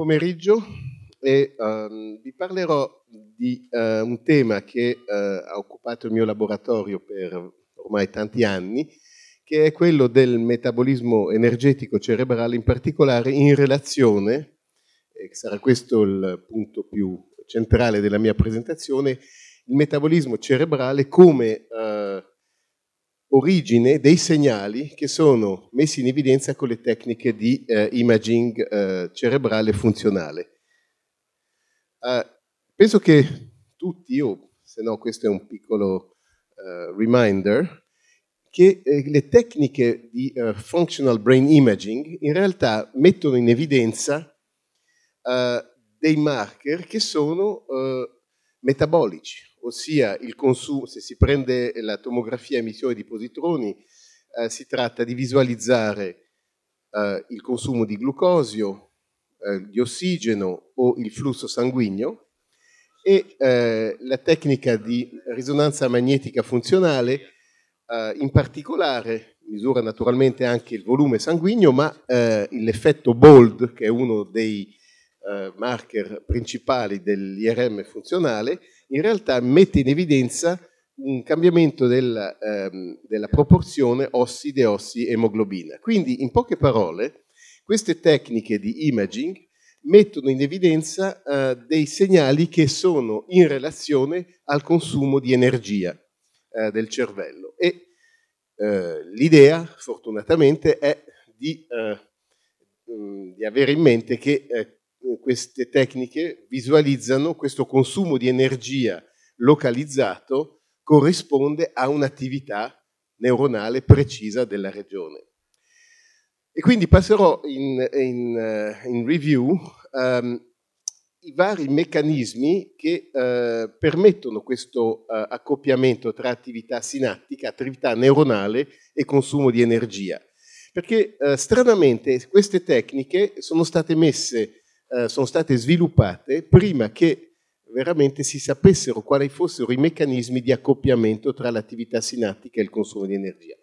pomeriggio e um, vi parlerò di uh, un tema che uh, ha occupato il mio laboratorio per ormai tanti anni, che è quello del metabolismo energetico cerebrale, in particolare in relazione, e sarà questo il punto più centrale della mia presentazione, il metabolismo cerebrale come uh, origine dei segnali che sono messi in evidenza con le tecniche di eh, imaging eh, cerebrale funzionale. Eh, penso che tutti, o se no questo è un piccolo eh, reminder, che eh, le tecniche di eh, functional brain imaging in realtà mettono in evidenza dei marker che sono metabolici ossia consumo, se si prende la tomografia a emissione di positroni, eh, si tratta di visualizzare eh, il consumo di glucosio, eh, di ossigeno o il flusso sanguigno e eh, la tecnica di risonanza magnetica funzionale eh, in particolare misura naturalmente anche il volume sanguigno, ma eh, l'effetto BOLD, che è uno dei marker principali dell'IRM funzionale, in realtà mette in evidenza un cambiamento del, ehm, della proporzione ossi-deossi-emoglobina. Quindi, in poche parole, queste tecniche di imaging mettono in evidenza eh, dei segnali che sono in relazione al consumo di energia eh, del cervello. E eh, l'idea, fortunatamente, è di, eh, mm, di, avere in mente che eh, eh, queste tecniche visualizzano questo consumo di energia localizzato corrisponde a un'attività neuronale precisa della regione. E quindi passerò in, in, eh, in review um, i vari meccanismi che eh, permettono questo eh, accoppiamento tra attività sinattica, attività neuronale e consumo di energia. Perché eh, stranamente queste tecniche sono state messe eh, sono state sviluppate prima che veramente si sapessero quali fossero i meccanismi di accoppiamento tra l'attività sinattica e il consumo di energia.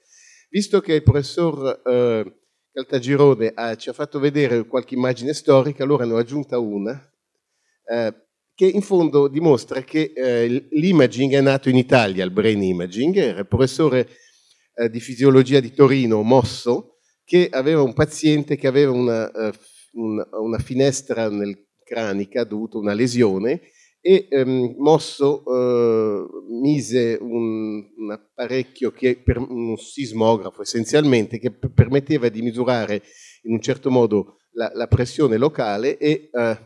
Visto che il professor eh, Caltagirone ha, ci ha fatto vedere qualche immagine storica, allora ne ho aggiunta una, eh, che in fondo dimostra che eh, l'imaging è nato in Italia, il brain imaging, era il professore eh, di fisiologia di Torino, Mosso, che aveva un paziente che aveva una eh, un, una finestra nel cranica dovuto a una lesione e ehm, Mosso eh, mise un, un apparecchio, che per, un sismografo essenzialmente, che permetteva di misurare in un certo modo la, la pressione locale e eh,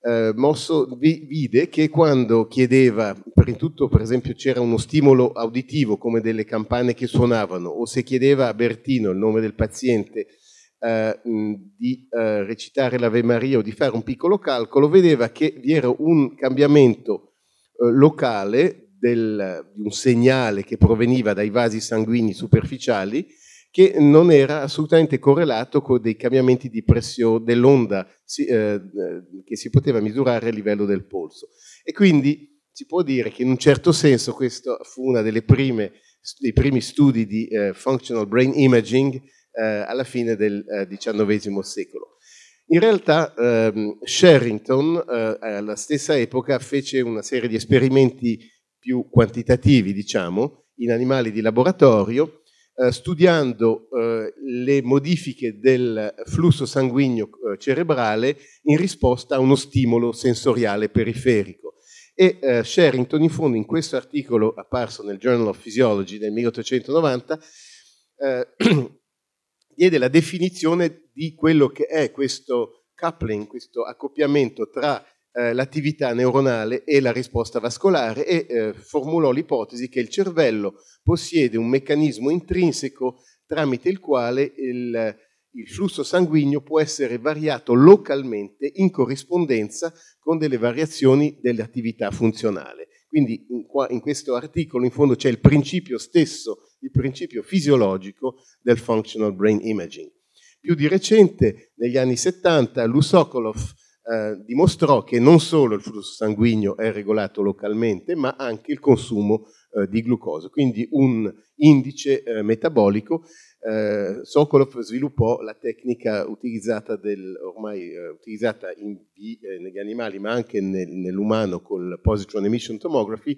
eh, Mosso vi, vide che quando chiedeva, per tutto per esempio c'era uno stimolo auditivo come delle campane che suonavano o se chiedeva a Bertino il nome del paziente eh, di eh, recitare l'Ave Maria o di fare un piccolo calcolo, vedeva che vi era un cambiamento eh, locale del, di un segnale che proveniva dai vasi sanguigni superficiali che non era assolutamente correlato con dei cambiamenti di pressione dell'onda si, eh, eh, che si poteva misurare a livello del polso. E quindi si può dire che in un certo senso questa fu una delle prime dei primi studi di eh, functional brain imaging eh, alla fine del XIX eh, secolo. In realtà ehm, Sherrington eh, alla stessa epoca fece una serie di esperimenti più quantitativi, diciamo, in animali di laboratorio, eh, studiando eh, le modifiche del flusso sanguigno eh, cerebrale in risposta a uno stimolo sensoriale periferico. E eh, Sherrington, in fondo, in questo articolo apparso nel Journal of Physiology del 1890, diede la definizione di quello che è questo coupling, questo accoppiamento tra eh, l'attività neuronale e la risposta vascolare e eh, formulò l'ipotesi che il cervello possiede un meccanismo intrinseco tramite il quale il, il flusso sanguigno può essere variato localmente in corrispondenza con delle variazioni dell'attività funzionale. Quindi in, qua, in questo articolo in fondo c'è il principio stesso il principio fisiologico del functional brain imaging. Più di recente, negli anni 70, Lusokolov eh, dimostrò che non solo il flusso sanguigno è regolato localmente, ma anche il consumo eh, di glucosio, quindi un indice eh, metabolico. Eh, Sokolov sviluppò la tecnica utilizzata, del, ormai, eh, utilizzata in, eh, negli animali, ma anche nel, nell'umano col positron emission tomography,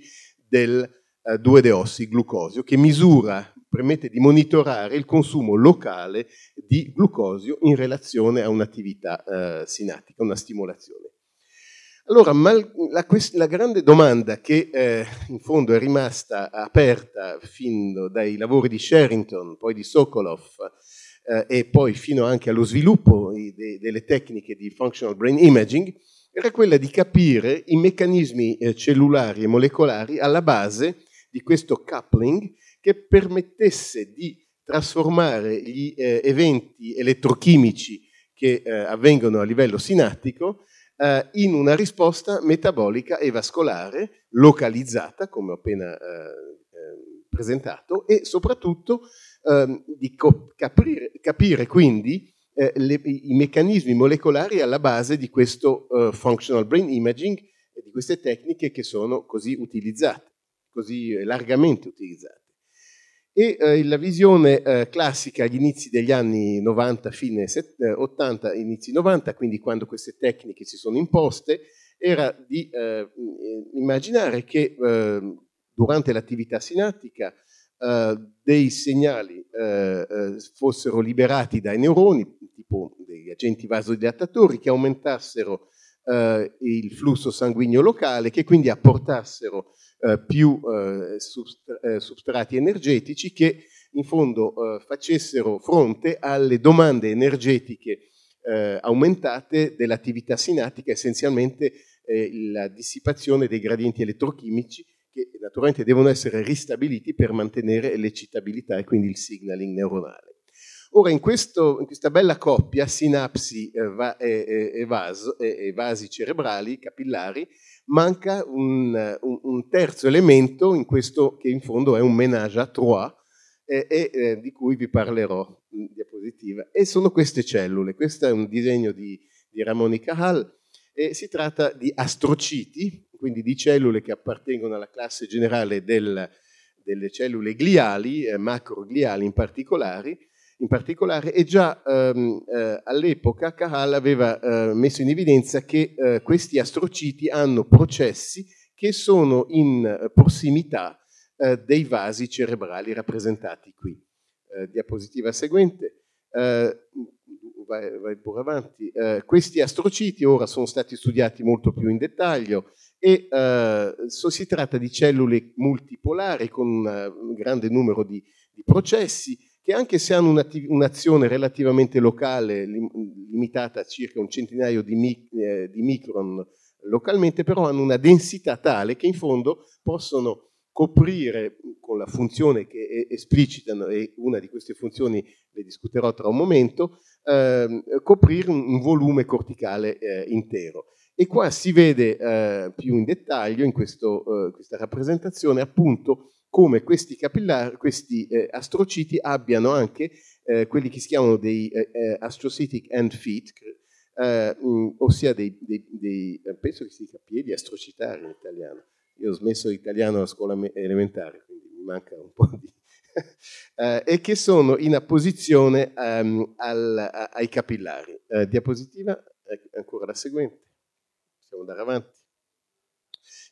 del 2 eh, deossi glucosio che misura, permette di monitorare il consumo locale di glucosio in relazione a un'attività eh, sinattica, una stimolazione. Allora, la, la, grande domanda che eh, in fondo è rimasta aperta fin dai lavori di Sherrington, poi di Sokolov eh, e poi fino anche allo sviluppo de delle tecniche di functional brain imaging, era quella di capire i meccanismi eh, cellulari e molecolari alla base di questo coupling che permettesse di trasformare gli eh, eventi elettrochimici che eh, avvengono a livello sinattico eh, in una risposta metabolica e vascolare localizzata, come ho appena eh, eh, presentato, e soprattutto ehm, di capire, capire quindi eh, le, i meccanismi molecolari alla base di questo functional brain imaging e di queste tecniche che sono così utilizzate così eh, largamente utilizzate. E eh, la visione eh, classica agli inizi degli anni 90, fine 80, eh, inizi 90, quindi quando queste tecniche si sono imposte, era di eh, mm, eh immaginare che ehm, durante l'attività sinattica dei segnali fossero liberati dai neuroni, tipo degli agenti vasodilattatori, che aumentassero eh, il flusso sanguigno locale che quindi apportassero eh, più eh, eh, substrati energetici che in fondo eh, facessero fronte alle domande energetiche aumentate dell'attività sinattica, essenzialmente la dissipazione dei gradienti elettrochimici che naturalmente devono essere ristabiliti per mantenere l'eccitabilità e quindi il signaling neuronale. Ora, in, questo, in questa bella coppia, sinapsi eh, e, eh, eh, vasi cerebrali, capillari, manca un, un, un terzo elemento in questo che in fondo è un menage à trois, e, eh, di cui vi parlerò in mm, diapositiva. E sono queste cellule. Questo è un disegno di, di Ramoni Cajal. E si tratta di astrociti, quindi di cellule che appartengono alla classe generale del, delle cellule gliali, eh, macrogliali in particolare, in particolare, e già ehm, eh, all'epoca Cahal aveva eh, messo in evidenza che eh, questi astrociti hanno processi che sono in prossimità eh, dei vasi cerebrali rappresentati qui. Eh, diapositiva seguente. Eh, vai, vai, pure avanti. questi astrociti ora sono stati studiati molto più in dettaglio e so, si tratta di cellule multipolari con un grande numero di, di processi che anche se hanno un'azione relativamente locale, limitata a circa un centinaio di, mic- eh, di micron localmente, però hanno una densità tale che in fondo possono coprire con la funzione che esplicitano, e una di queste funzioni le discuterò tra un momento, eh, coprire un, volume corticale eh, intero. E qua si vede eh, più in dettaglio in questo, eh, questa rappresentazione appunto come questi, capillari, questi eh, astrociti abbiano anche eh, quelli che si chiamano dei eh, eh astrocytic end feet, mh, eh, mm, ossia dei, dei, dei, eh, penso che si dica piedi astrocitari in italiano. Io ho smesso l'italiano alla scuola elementare, quindi mi manca un po' di... e che sono in apposizione um, al, a, ai capillari. diapositiva, ancora la seguente, possiamo andare avanti.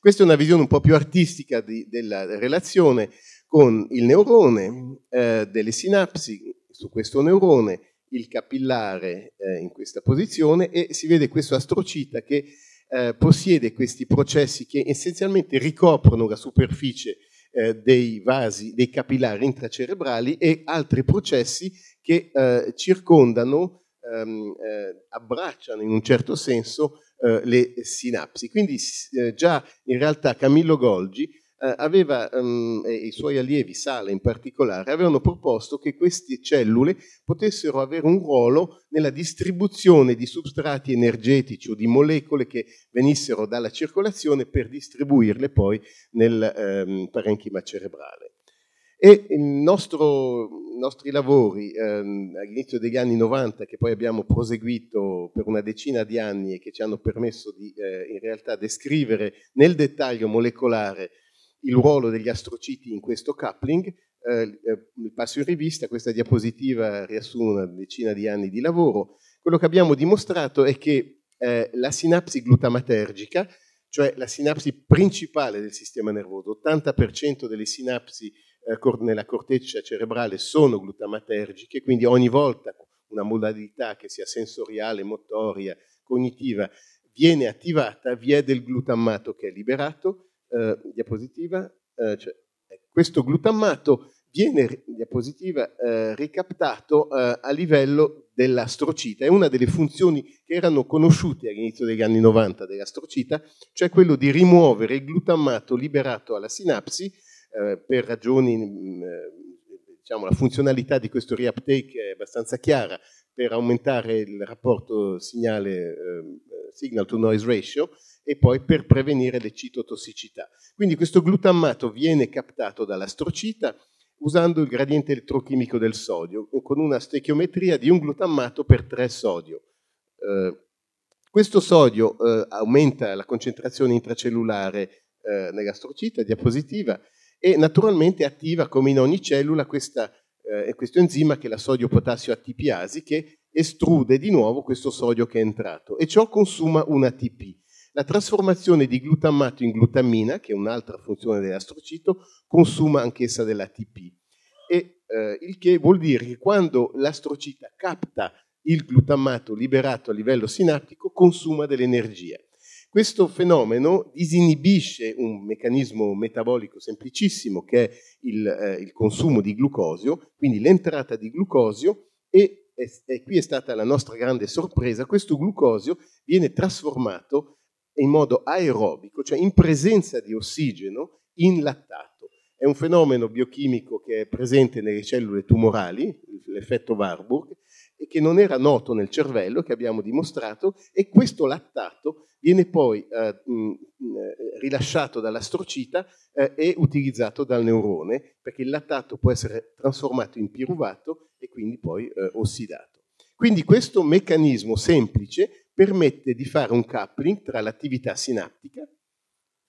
Questa è una visione un po' più artistica di, della relazione con il neurone, eh, delle sinapsi su questo neurone, il capillare eh, in questa posizione e si vede questo astrocita che eh, possiede questi processi che essenzialmente ricoprono la superficie eh, dei vasi, dei capillari intracerebrali e altri processi che eh, circondano, ehm, eh, abbracciano in un certo senso eh, le sinapsi. Quindi eh, già in realtà Camillo Golgi eh, aveva, ehm, e i suoi allievi, Sala in particolare, avevano proposto che queste cellule potessero avere un ruolo nella distribuzione di substrati energetici o di molecole che venissero dalla circolazione per distribuirle poi nel ehm, parenchima cerebrale. E i nostri lavori ehm, all'inizio degli anni 90, che poi abbiamo proseguito per una decina di anni e che ci hanno permesso di eh, in realtà descrivere nel dettaglio molecolare il ruolo degli astrociti in questo coupling, eh, eh passo in rivista, questa diapositiva riassume una decina di anni di lavoro, quello che abbiamo dimostrato è che eh, la sinapsi glutamatergica, cioè la sinapsi principale del sistema nervoso, 80% delle sinapsi eh, nella corteccia cerebrale sono glutamatergiche, quindi ogni volta una modalità che sia sensoriale, motoria, cognitiva, viene attivata vi è del glutammato che è liberato, eh, diapositiva, eh, cioè, eh, questo glutammato viene diapositiva, eh, ricaptato eh, a livello dell'astrocita, è una delle funzioni che erano conosciute all'inizio degli anni 90 dell'astrocita, cioè quello di rimuovere il glutammato liberato alla sinapsi eh, per ragioni, mm, eh, diciamo, la funzionalità di questo reuptake è abbastanza chiara, per aumentare il rapporto signale, ehm, signal to noise ratio e poi per prevenire le citotossicità. Quindi questo glutammato viene captato dall'astrocita usando il gradiente elettrochimico del sodio, con una stechiometria di un glutammato per 3 sodio. Eh, questo sodio eh, aumenta la concentrazione intracellulare eh, nell'astrocita diapositiva e naturalmente attiva come in ogni cellula questa, eh, questo enzima che è la sodio potassio ATPasi che estrude di nuovo questo sodio che è entrato e ciò consuma un ATP. La trasformazione di glutammato in glutammina, che è un'altra funzione dell'astrocito, consuma anch'essa dell'ATP. E, eh, il che vuol dire che quando l'astrocita capta il glutammato liberato a livello sinaptico, consuma dell'energia. Questo fenomeno disinibisce un meccanismo metabolico semplicissimo che è il, eh, il consumo di glucosio, quindi l'entrata di glucosio e, e, e qui è stata la nostra grande sorpresa, questo glucosio viene trasformato in modo aerobico, cioè in presenza di ossigeno, in lattato. È un fenomeno biochimico che è presente nelle cellule tumorali, l'effetto Warburg, e che non era noto nel cervello, che abbiamo dimostrato, e questo lattato viene poi eh, mh, mm, eh, rilasciato dall'astrocita eh, e utilizzato dal neurone, perché il lattato può essere trasformato in piruvato e quindi poi eh, ossidato. Quindi questo meccanismo semplice permette di fare un coupling tra l'attività sinaptica,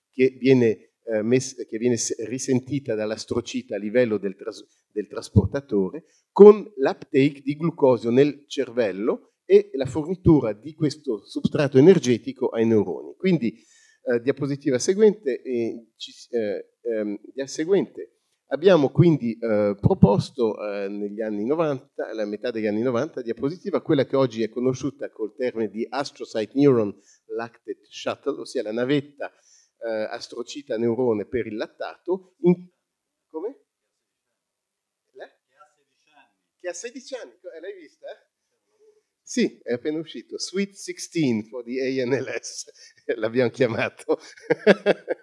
che viene eh, messa, che viene risentita dall'astrocita a livello del, tras, del trasportatore, con l'uptake di glucosio nel cervello e la fornitura di questo substrato energetico ai neuroni. Quindi, eh, diapositiva seguente, eh, ci, ehm, seguente. Abbiamo quindi eh, proposto eh, negli anni 90, alla metà degli anni 90, diapositiva quella che oggi è conosciuta col termine di Astrocyte Neuron Lactate Shuttle, ossia la navetta eh, astrocita neurone per il lattato. In... Come? Le? Che ha 16 anni. Eh, l'hai vista? Sì, è appena uscito. Sweet 16 for the ANLS, l'abbiamo chiamato.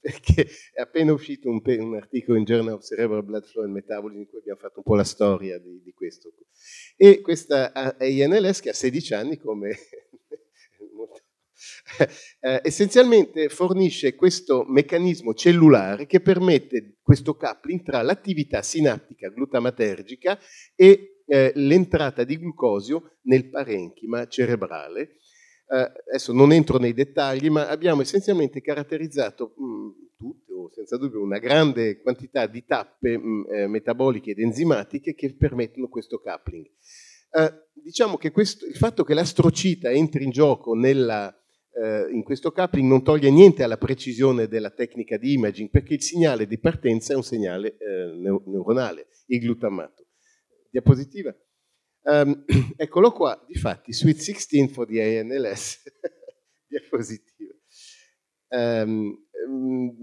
perché è appena uscito un, un, articolo in Journal of Cerebral Blood Flow and Metabolism in cui abbiamo fatto un po' la storia di, di questo. E questa eh, ANLS che ha 16 anni, come eh, essenzialmente fornisce questo meccanismo cellulare che permette questo coupling tra l'attività sinaptica glutamatergica e eh, l'entrata di glucosio nel parenchima cerebrale. Eh, adesso non entro nei dettagli, ma abbiamo essenzialmente caratterizzato mh, mm, tutte senza dubbio una grande quantità di tappe mh, mm, eh, metaboliche ed enzimatiche che permettono questo coupling. Eh, diciamo che questo, il fatto che l'astrocita entri in gioco nella eh, in questo coupling non toglie niente alla precisione della tecnica di imaging perché il segnale di partenza è un segnale eh, neuronale, il glutammato. Diapositiva. Um, eccolo qua, difatti, Sweet 16 for the ANLS. Diapositiva. Um,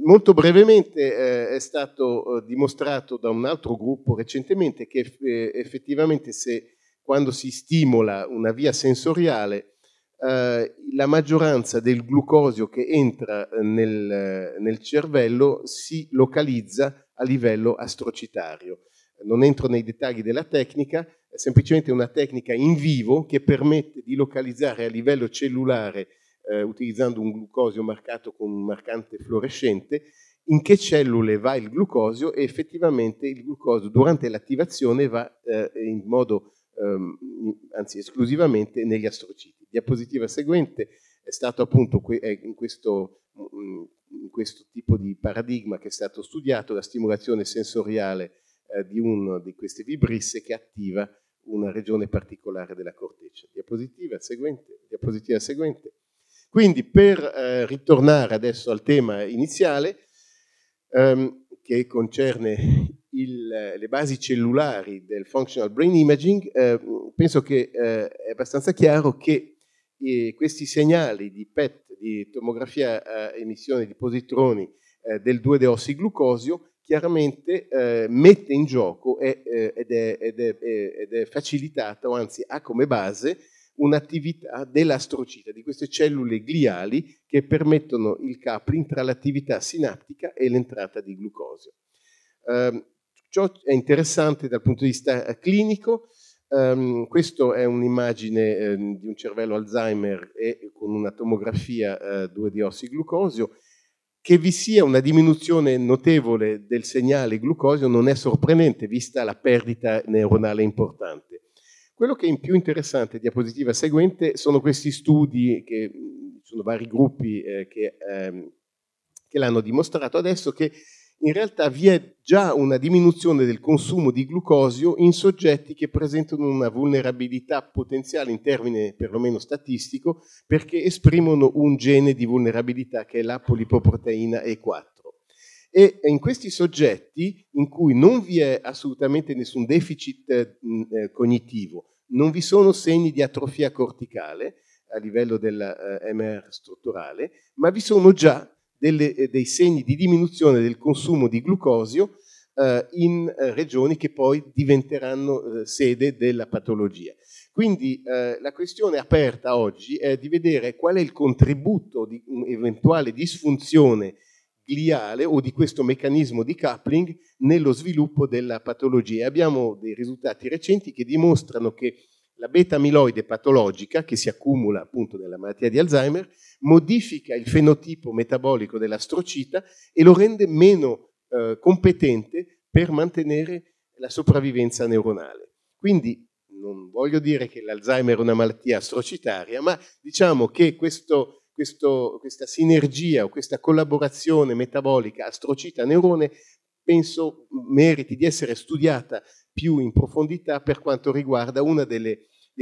molto brevemente eh, è stato eh, dimostrato da un altro gruppo recentemente che eh, effettivamente se quando si stimola una via sensoriale eh, la maggioranza del glucosio che entra eh, nel, eh, nel, cervello si localizza a livello astrocitario. Non entro nei dettagli della tecnica, è semplicemente una tecnica in vivo che permette di localizzare a livello cellulare, eh, utilizzando un glucosio marcato con un marcante fluorescente, in che cellule va il glucosio e effettivamente il glucosio durante l'attivazione va eh, in modo Ehm, anzi esclusivamente negli astrociti. Diapositiva seguente è stato appunto in, questo, mm, in, questo, tipo di paradigma che è stato studiato la stimolazione sensoriale eh, di uno di queste vibrisse che attiva una regione particolare della corteccia. Diapositiva seguente, diapositiva seguente. Quindi per eh, ritornare adesso al tema iniziale, ehm, che concerne il, le basi cellulari del functional brain imaging, eh, penso che eh, è abbastanza chiaro che eh, questi segnali di PET, di tomografia a eh, emissione di positroni eh, del 2-deossiglucosio, chiaramente eh, mette in gioco ed, è, ed, è, ed è, ed è facilitata, o anzi ha come base, un'attività dell'astrocita, di queste cellule gliali che permettono il coupling tra l'attività sinaptica e l'entrata di glucosio. Eh, ciò è interessante dal punto di vista eh, clinico. Um, ehm, questa è un'immagine eh, di un cervello Alzheimer e con una tomografia eh, 2 diossi glucosio. Che vi sia una diminuzione notevole del segnale glucosio non è sorprendente vista la perdita neuronale importante quello che è in più interessante, diapositiva seguente, sono questi studi che sono vari gruppi eh, che, ehm, che l'hanno dimostrato adesso che in realtà vi è già una diminuzione del consumo di glucosio in soggetti che presentano una vulnerabilità potenziale in termine perlomeno statistico perché esprimono un gene di vulnerabilità che è la polipoproteina E4. E in questi soggetti in cui non vi è assolutamente nessun deficit eh, eh, cognitivo, non vi sono segni di atrofia corticale a livello del eh, MR strutturale, ma vi sono già delle, dei segni di diminuzione del consumo di glucosio in regioni che poi diventeranno sede della patologia. Quindi eh, la questione aperta oggi è di vedere qual è il contributo di un'eventuale disfunzione gliale o di questo meccanismo di coupling nello sviluppo della patologia. Abbiamo dei risultati recenti che dimostrano che la beta amiloide patologica, che si accumula appunto nella malattia di Alzheimer, modifica il fenotipo metabolico dell'astrocita e lo rende meno eh, competente per mantenere la sopravvivenza neuronale. Quindi non voglio dire che l'Alzheimer è una malattia astrocitaria, ma diciamo che questo questo, questa sinergia o questa collaborazione metabolica astrocita-neurone penso meriti di essere studiata più in profondità per quanto riguarda uno dei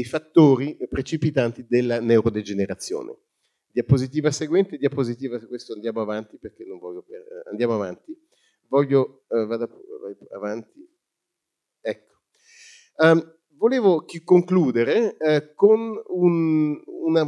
fattori precipitanti della neurodegenerazione. Diapositiva seguente, diapositiva questo andiamo avanti perché non voglio per, eh, andiamo avanti. Voglio eh, vado avanti. Ecco. Um, volevo concludere eh, con un, una,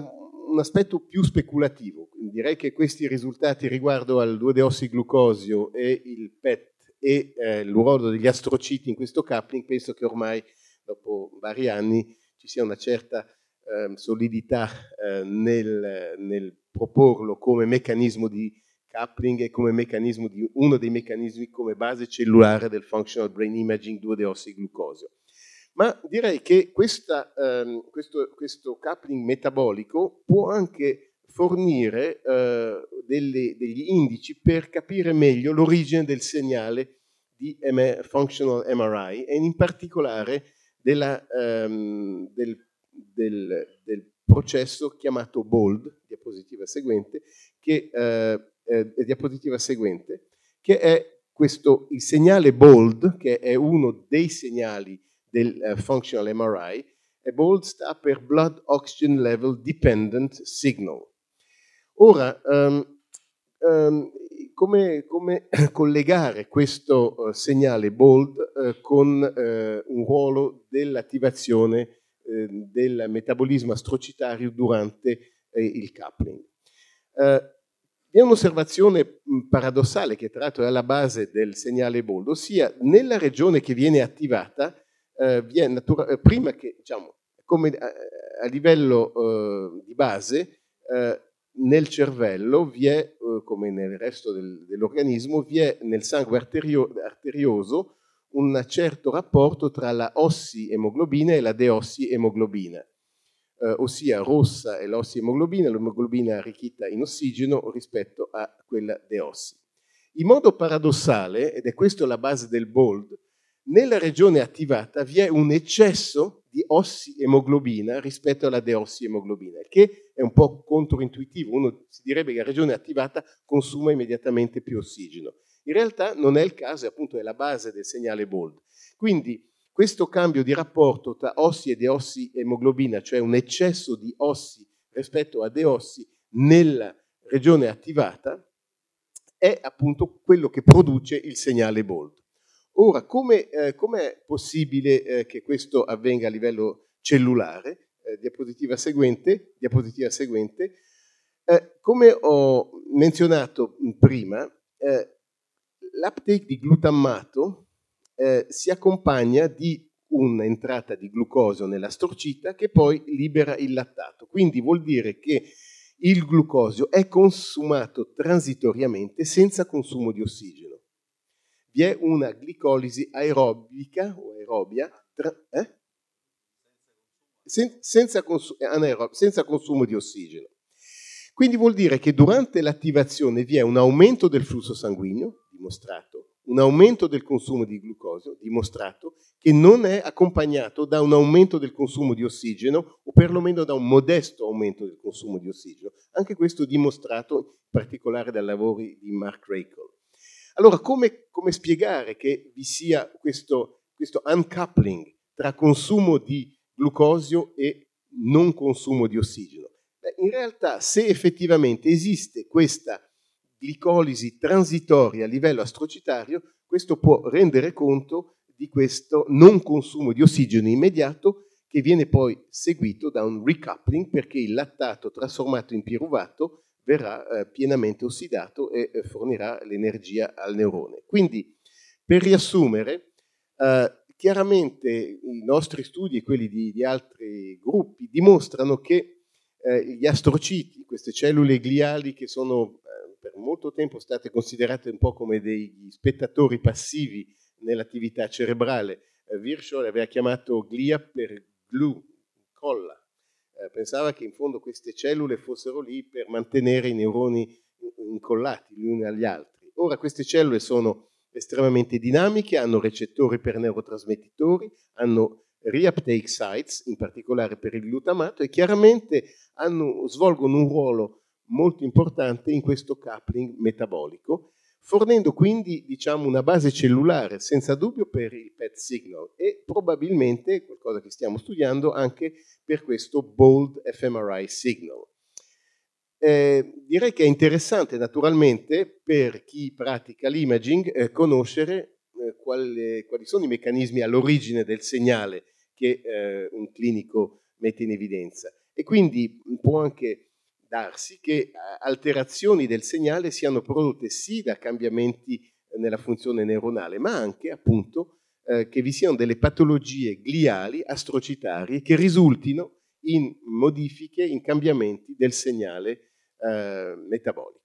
un aspetto più speculativo. Direi che questi risultati riguardo al 2-deossiglucosio e il PET e eh, l'urodo degli astrociti in questo coupling, penso che ormai dopo vari anni ci sia una certa eh, solidità eh, nel, nel, proporlo come meccanismo di coupling e come meccanismo di uno dei meccanismi come base cellulare del functional brain imaging 2-deossiglucosio. Ma direi che questa, ehm, questo, questo, coupling metabolico può anche fornire eh, delle, degli indici per capire meglio l'origine del segnale di M functional MRI e in particolare della, ehm, del, del, del, processo chiamato BOLD, diapositiva seguente, che, eh, eh, eh diapositiva seguente, che è questo, il segnale BOLD, che è uno dei segnali del uh, functional MRI e BOLD sta per Blood Oxygen Level Dependent Signal. Ora, um, um, come, come, collegare questo uh, segnale BOLD eh, con un ruolo dell'attivazione del metabolismo astrocitario durante il coupling? Vi è un'osservazione paradossale che tra l'altro è alla base del segnale BOLD, ossia nella regione che viene attivata eh, vi è natura- eh, prima che, diciamo, come a, eh, a livello eh, di base, eh, nel cervello vi è, eh, come nel resto del, dell'organismo, vi è nel sangue arterio- arterioso un certo rapporto tra la ossiemoglobina e la deossiemoglobina, ossia rossa è l'ossiemoglobina, l'emoglobina arricchita in ossigeno rispetto a quella deossi. In modo paradossale, ed è questa la base del BOLD, nella regione attivata vi è un eccesso di ossiemoglobina rispetto alla deossiemoglobina, il che è un po' controintuitivo. Uno si direbbe che la regione attivata consuma immediatamente più ossigeno. In realtà non è il caso, appunto è la base del segnale BOLD. Quindi questo cambio di rapporto tra ossi e deossiemoglobina, cioè un eccesso di ossi rispetto a deossi nella regione attivata, è appunto quello che produce il segnale BOLD. Ora, come eh, è possibile eh, che questo avvenga a livello cellulare? Eh, diapositiva seguente, diapositiva seguente. Eh, come ho menzionato mm, prima, eh, l'uptake di glutammato eh, si accompagna di un'entrata di glucosio nella storcita che poi libera il lattato. Quindi vuol dire che il glucosio è consumato transitoriamente senza consumo di ossigeno vi è una glicolisi aerobica o aerobia tra, eh? Sen, senza, consu- eh, anaerob- senza consumo di ossigeno. Quindi vuol dire che durante l'attivazione vi è un aumento del flusso sanguigno, dimostrato, un aumento del consumo di glucosio, dimostrato, che non è accompagnato da un aumento del consumo di ossigeno o perlomeno da un modesto aumento del consumo di ossigeno. Anche questo dimostrato in particolare dai lavori di Mark Raycol. Allora, come, come spiegare che vi sia questo, questo uncoupling tra consumo di glucosio e non consumo di ossigeno? Beh, in realtà, se effettivamente esiste questa glicolisi transitoria a livello astrocitario, questo può rendere conto di questo non consumo di ossigeno immediato che viene poi seguito da un recoupling perché il lattato trasformato in piruvato verrà eh, pienamente ossidato e eh, fornirà l'energia al neurone. Quindi, per riassumere, eh, chiaramente i nostri studi e quelli di, di altri gruppi dimostrano che gli astrociti, queste cellule gliali che sono per molto tempo state considerate un po' come degli spettatori passivi nell'attività cerebrale, Virchow aveva chiamato glia per glue, colla, eh, pensava che in fondo queste cellule fossero lì per mantenere i neuroni incollati gli uni agli altri. Ora queste cellule sono estremamente dinamiche, hanno recettori per neurotrasmettitori, hanno reuptake sites, in particolare per il glutamato, e chiaramente hanno, svolgono un ruolo molto importante in questo coupling metabolico fornendo quindi diciamo, una base cellulare senza dubbio per il PET signal e probabilmente, qualcosa che stiamo studiando, anche per questo bold fMRI signal. Eh, direi che è interessante naturalmente per chi pratica l'imaging eh, conoscere eh, quali, quali, sono i meccanismi all'origine del segnale che eh, un clinico mette in evidenza e quindi mm, può anche darsi che eh, alterazioni del segnale siano prodotte sì da cambiamenti eh, nella funzione neuronale, ma anche appunto eh, che vi siano delle patologie gliali astrocitarie che risultino in modifiche, in cambiamenti del segnale eh, metabolico.